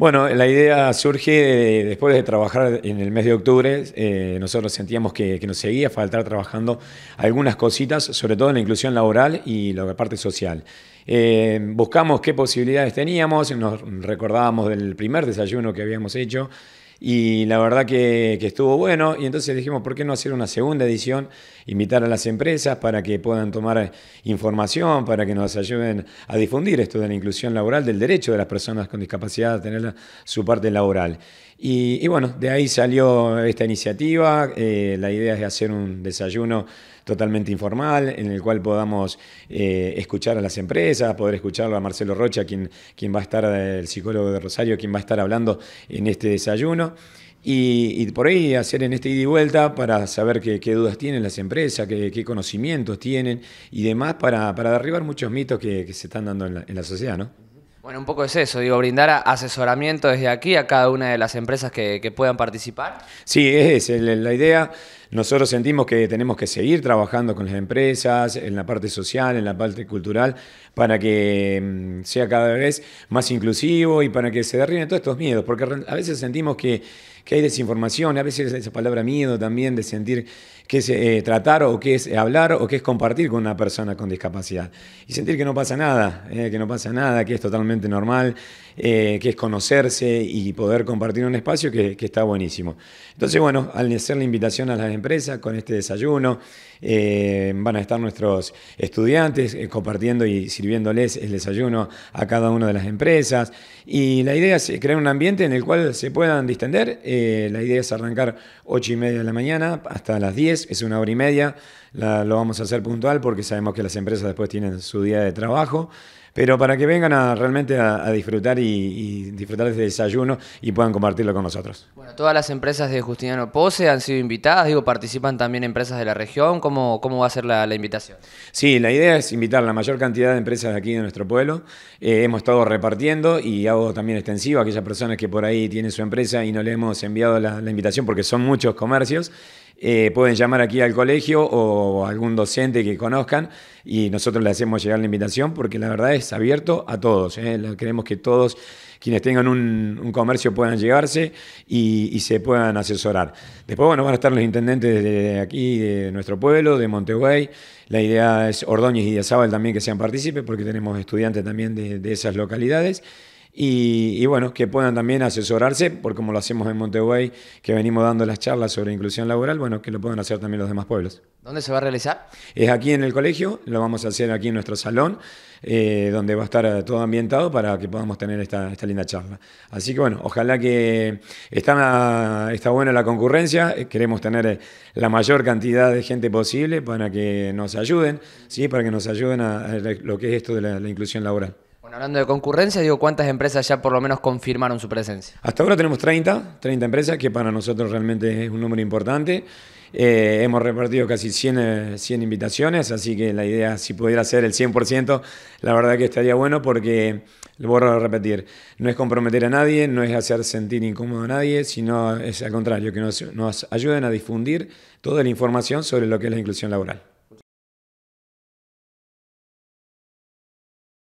Bueno, la idea surge después de trabajar en el mes de octubre. Eh, nosotros sentíamos que, nos seguía faltar trabajando algunas cositas, sobre todo en la inclusión laboral y la parte social. Eh, buscamos qué posibilidades teníamos, nos recordábamos del primer desayuno que habíamos hecho y la verdad que, estuvo bueno. Y entonces dijimos, ¿por qué no hacer una segunda edición? Invitar a las empresas para que puedan tomar información, para que nos ayuden a difundir esto de la inclusión laboral, del derecho de las personas con discapacidad a tener su parte laboral. Y, bueno, de ahí salió esta iniciativa. Eh, la idea es hacer un desayuno totalmente informal, en el cual podamos eh, escuchar a las empresas, poder escucharlo a Marcelo Rocha, quien, quien va a estar, eh, el psicólogo de Rosario, quien va a estar hablando en este desayuno y, por ahí hacer en este ida y vuelta para saber qué, dudas tienen las empresas, qué, conocimientos tienen y demás para, derribar muchos mitos que, se están dando en la, en la sociedad, ¿no? Bueno, un poco es eso, digo, brindar asesoramiento desde aquí a cada una de las empresas que, puedan participar. Sí, es, la idea. Nosotros sentimos que tenemos que seguir trabajando con las empresas, en la parte social, en la parte cultural, para que mm, sea cada vez más inclusivo y para que se derriben todos estos miedos, porque a veces sentimos que, hay desinformación, a veces esa palabra miedo también de sentir que es eh, tratar o que es eh, hablar o que es compartir con una persona con discapacidad y sentir que no pasa nada, eh, que no pasa nada, que es totalmente normal, eh, que es conocerse y poder compartir un espacio que, está buenísimo. Entonces, bueno, al hacer la invitación a las empresas con este desayuno, eh, van a estar nuestros estudiantes eh, compartiendo y sirviéndoles el desayuno a cada una de las empresas. Y la idea es crear un ambiente en el cual se puedan distender. la idea es arrancar 8 y media de la mañana hasta las 10, es una hora y media. lo vamos a hacer puntual porque sabemos que las empresas después tienen su día de trabajo. Pero para que vengan realmente a, disfrutar y, disfrutar de este desayuno y puedan compartirlo con nosotros. Bueno, todas las empresas de Justiniano Pose han sido invitadas, digo, participan también empresas de la región. ¿Cómo, cómo va a ser la, invitación? Sí, la idea es invitar la mayor cantidad de empresas aquí de nuestro pueblo. Eh, hemos estado repartiendo y hago también extensivo a aquellas personas que por ahí tienen su empresa y no le hemos enviado la invitación porque son muchos comercios. Eh, pueden llamar aquí al colegio o algún docente que conozcan y nosotros le hacemos llegar la invitación porque la verdad es abierto a todos. creemos eh. Queremos que todos quienes tengan un, comercio puedan llegarse y, se puedan asesorar. Después, bueno, van a estar los intendentes de aquí, de nuestro pueblo, de Montegüey. La idea es Ordóñez y Diazábal también que sean partícipes porque tenemos estudiantes también de, de esas localidades. Y, bueno, que puedan también asesorarse, por como lo hacemos en Montevideo, que venimos dando las charlas sobre inclusión laboral, bueno, que lo puedan hacer también los demás pueblos. ¿Dónde se va a realizar? Es aquí en el colegio, lo vamos a hacer aquí en nuestro salón, eh, donde va a estar eh, todo ambientado para que podamos tener esta, esta linda charla. Así que bueno, ojalá que está, está buena la concurrencia, eh, queremos tener la mayor cantidad de gente posible para que nos ayuden, ¿sí? para que nos ayuden a, lo que es esto de la inclusión laboral hablando de concurrencia, digo, ¿cuántas empresas ya por lo menos confirmaron su presencia? Hasta ahora tenemos 30, 30 empresas, que para nosotros realmente es un número importante. Eh, hemos repartido casi 100, 100 eh, invitaciones, así que la idea, si pudiera ser el 100%, la verdad que estaría bueno porque, lo vuelvo a repetir, no es comprometer a nadie, no es hacer sentir incómodo a nadie, sino es al contrario, que nos ayuden a difundir toda la información sobre lo que es la inclusión laboral.